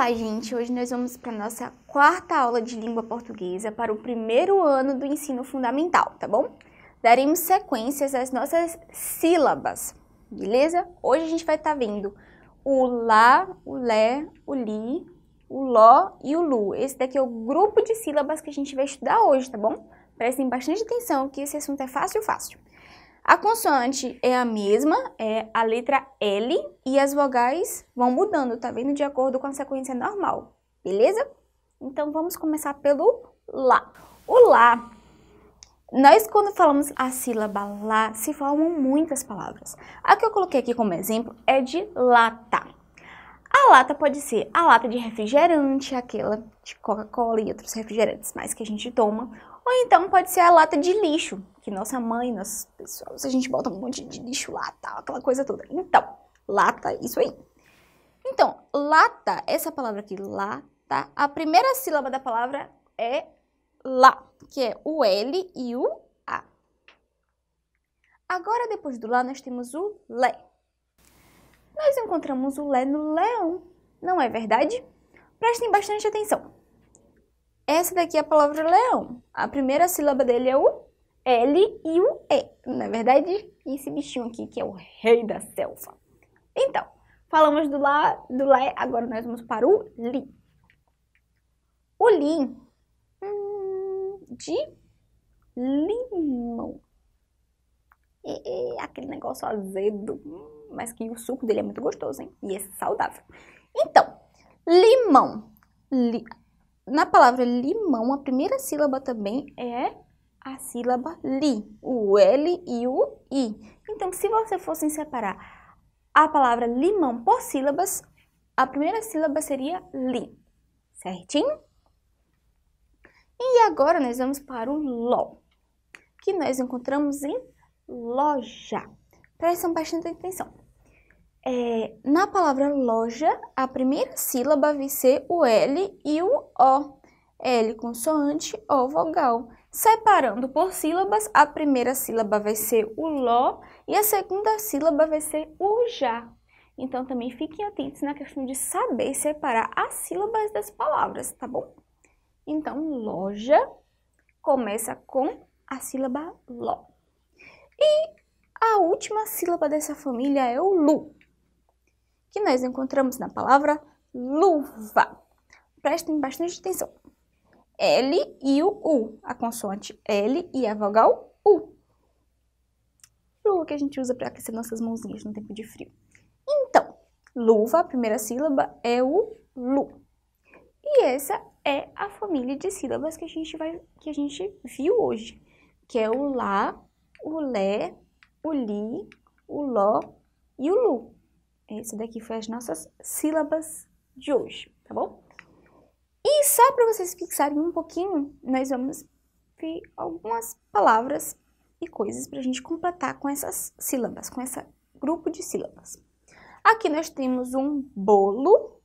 Olá, gente! Hoje nós vamos para a nossa quarta aula de língua portuguesa para o primeiro ano do ensino fundamental, tá bom? Daremos sequências às nossas sílabas, beleza? Hoje a gente vai estar tá vendo o lá, o lé, o li, o ló e o lu. Esse daqui é o grupo de sílabas que a gente vai estudar hoje, tá bom? Prestem bastante atenção que esse assunto é fácil, fácil. A consoante é a mesma, é a letra L, e as vogais vão mudando, tá vendo? De acordo com a sequência normal, beleza? Então, vamos começar pelo Lá. O Lá, nós quando falamos a sílaba Lá, se formam muitas palavras. A que eu coloquei aqui como exemplo é de lata. A lata pode ser a lata de refrigerante, aquela de Coca-Cola e outros refrigerantes mais que a gente toma, ou então pode ser a lata de lixo, que nossa mãe, nossa pessoas, a gente bota um monte de lixo lá, tal, aquela coisa toda. Então, lata, isso aí. Então, lata, essa palavra aqui, lata, a primeira sílaba da palavra é lá, que é o L e o A. Agora, depois do lá, nós temos o lé. Nós encontramos o lé no leão, não é verdade? Prestem bastante atenção. Essa daqui é a palavra leão. A primeira sílaba dele é o L e o E. Na verdade, esse bichinho aqui que é o rei da selva. Então, falamos do lá, do lá, agora nós vamos para o li. O li hum, de limão. E, e, aquele negócio azedo, mas que o suco dele é muito gostoso, hein? E é saudável. Então, limão. Li, na palavra limão, a primeira sílaba também é a sílaba li, o L e o I. Então, se você fosse separar a palavra limão por sílabas, a primeira sílaba seria li, certinho? E agora nós vamos para o LO, que nós encontramos em loja. Prestem bastante atenção. É, na palavra loja, a primeira sílaba vai ser o L e o O. L consoante ou vogal. Separando por sílabas, a primeira sílaba vai ser o ló e a segunda sílaba vai ser o já. Então também fiquem atentos na questão de saber separar as sílabas das palavras, tá bom? Então, loja começa com a sílaba ló. E a última sílaba dessa família é o lu que nós encontramos na palavra luva. Prestem bastante atenção. L e o U, a consoante L e a vogal U. Luva que a gente usa para aquecer nossas mãozinhas no tempo de frio. Então, luva, a primeira sílaba é o lu. E essa é a família de sílabas que a gente, vai, que a gente viu hoje, que é o lá, o lé, o li, o ló e o lu. Essa daqui foi as nossas sílabas de hoje, tá bom? E só para vocês fixarem um pouquinho, nós vamos ver algumas palavras e coisas para a gente completar com essas sílabas, com esse grupo de sílabas. Aqui nós temos um bolo,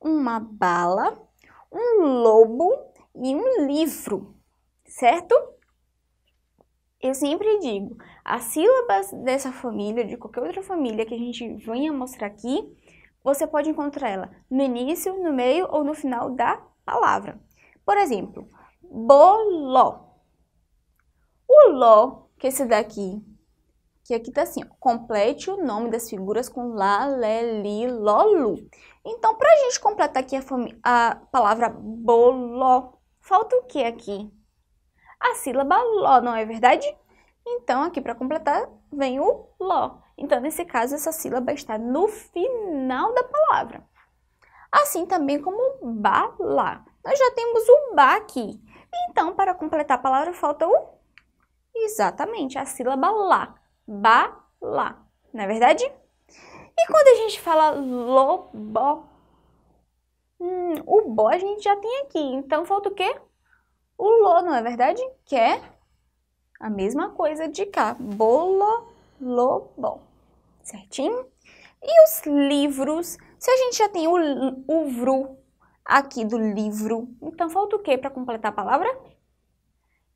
uma bala, um lobo e um livro, certo? Eu sempre digo, as sílabas dessa família, de qualquer outra família que a gente venha mostrar aqui, você pode encontrar ela no início, no meio ou no final da palavra. Por exemplo, boló. O ló, que é esse daqui, que aqui tá assim, ó, complete o nome das figuras com lá, lé, li, ló, lu. Então, pra gente completar aqui a, a palavra boló, falta o que aqui? a sílaba ló, não é verdade? Então, aqui para completar, vem o ló. Então, nesse caso, essa sílaba está no final da palavra. Assim também como lá. Nós já temos o ba aqui. Então, para completar a palavra, falta o... Exatamente, a sílaba lá. lá. não é verdade? E quando a gente fala lobo, hum, o bo a gente já tem aqui. Então, falta o quê? O lo, não é verdade? Que é a mesma coisa de cá. Bolo, lo, bom. Certinho? E os livros? Se a gente já tem o, o vru aqui do livro, então falta o que para completar a palavra?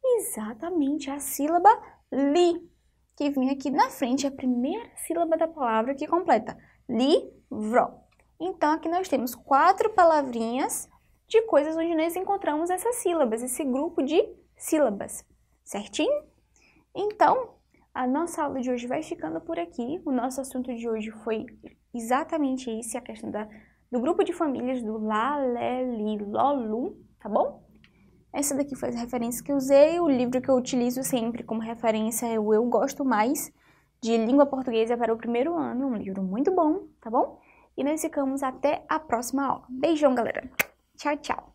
Exatamente a sílaba li, que vem aqui na frente, a primeira sílaba da palavra que completa. Livro. Então, aqui nós temos quatro palavrinhas de coisas onde nós encontramos essas sílabas, esse grupo de sílabas, certinho? Então, a nossa aula de hoje vai ficando por aqui. O nosso assunto de hoje foi exatamente esse, a questão da, do grupo de famílias do Lalelilolu, tá bom? Essa daqui foi a referência que eu usei, o livro que eu utilizo sempre como referência é o Eu Gosto Mais, de Língua Portuguesa para o Primeiro Ano, é um livro muito bom, tá bom? E nós ficamos até a próxima aula. Beijão, galera! Tchau, tchau!